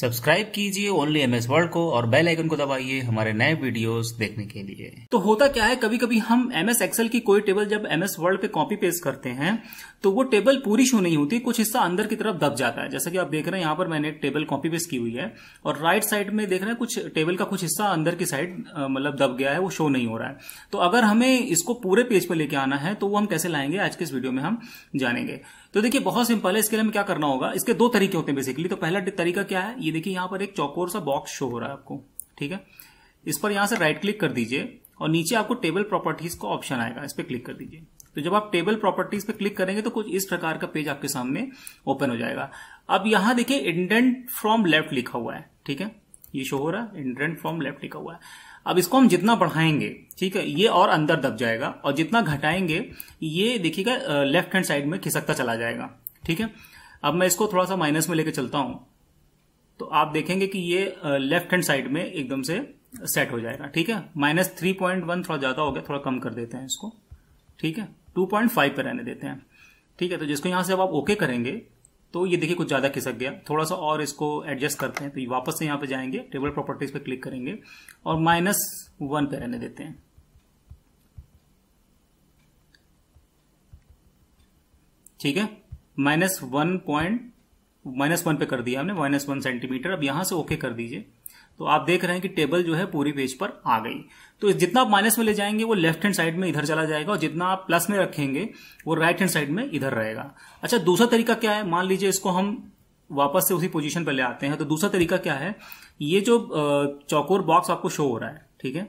subscribe कीजिए only MS world को और बेल आइकन को दबाइए हमारे नए वीडियोस देखने के लिए तो होता क्या है कभी कभी हम एमएस एक्सेल की कोई टेबल जब एमएस वर्ल्ड पे कॉपी पेस्ट करते हैं तो वो टेबल पूरी शो नहीं होती कुछ हिस्सा अंदर की तरफ दब जाता है जैसा कि आप देख रहे हैं यहाँ पर मैंने एक टेबल कॉपी पेस्ट की हुई है और राइट साइड में देख रहे हैं कुछ टेबल का कुछ हिस्सा अंदर की साइड मतलब दब गया है वो शो नहीं हो रहा है तो अगर हमें इसको पूरे पेज पर लेके आना है तो वो हम कैसे लाएंगे आज के इस वीडियो में हम जानेंगे तो देखिए बहुत सिंपल है इसके लिए हमें क्या करना होगा इसके दो तरीके होते हैं बेसिकली तो पहला तरीका क्या है ये ये देखिए यहाँ पर एक चौकोर सा बॉक्स शो हो रहा है आपको ठीक है इस पर यहाँ से राइट क्लिक कर दीजिए और नीचे आपको टेबल प्रॉपर्टीज का ऑप्शन आएगा इस पर क्लिक कर दीजिए तो जब आप टेबल प्रॉपर्टीज पे क्लिक करेंगे तो कुछ इस प्रकार का पेज आपके सामने ओपन हो जाएगा अब यहां देखिए इंडेंट फ्रॉम लेफ्ट लिखा हुआ है ठीक है ये शो हो रहा है इंडेंट फ्रॉम लेफ्ट लिखा हुआ है अब इसको हम जितना बढ़ाएंगे ठीक है ये और अंदर दब जाएगा और जितना घटाएंगे ये देखिएगा लेफ्ट हैंड साइड में खिसकता चला जाएगा ठीक है अब मैं इसको थोड़ा सा माइनस में लेकर चलता हूं तो आप देखेंगे कि ये लेफ्ट हैंड साइड में एकदम से सेट हो जाएगा ठीक है माइनस थ्री पॉइंट वन थोड़ा ज्यादा हो गया थोड़ा कम कर देते हैं इसको ठीक है टू पॉइंट फाइव पर रहने देते हैं ठीक है तो जिसको यहां से अब आप ओके करेंगे तो ये देखिए कुछ ज्यादा खिसक गया थोड़ा सा और इसको एडजस्ट करते हैं तो वापस से यहां पर जाएंगे टेबल प्रॉपर्टीज पे क्लिक करेंगे और माइनस वन पे रहने देते हैं ठीक है minus one point minus one पे कर दिया हमने माइनस वन सेंटीमीटर अब यहां से ओके कर दीजिए तो आप देख रहे हैं कि टेबल जो है पूरी पेज पर आ गई तो जितना आप माइनस में ले जाएंगे वो लेफ्ट हैंड साइड में इधर चला जाएगा और जितना आप प्लस में रखेंगे वो राइट हैंड साइड में इधर रहेगा अच्छा दूसरा तरीका क्या है मान लीजिए इसको हम वापस से उसी पोजीशन पर ले आते हैं तो दूसरा तरीका क्या है ये जो चौकोर बॉक्स आपको शो हो रहा है ठीक है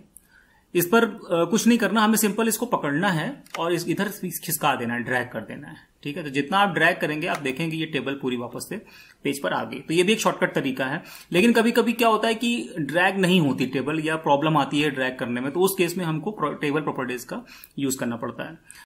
इस पर कुछ नहीं करना हमें सिंपल इसको पकड़ना है और इस इधर खिसका देना है ड्रैग कर देना है ठीक है तो जितना आप ड्रैग करेंगे आप देखेंगे ये टेबल पूरी वापस से पेज पर आ गई तो ये भी एक शॉर्टकट तरीका है लेकिन कभी कभी क्या होता है कि ड्रैग नहीं होती टेबल या प्रॉब्लम आती है ड्रैग करने में तो उस केस में हमको टेबल प्रॉपर्टीज का यूज करना पड़ता है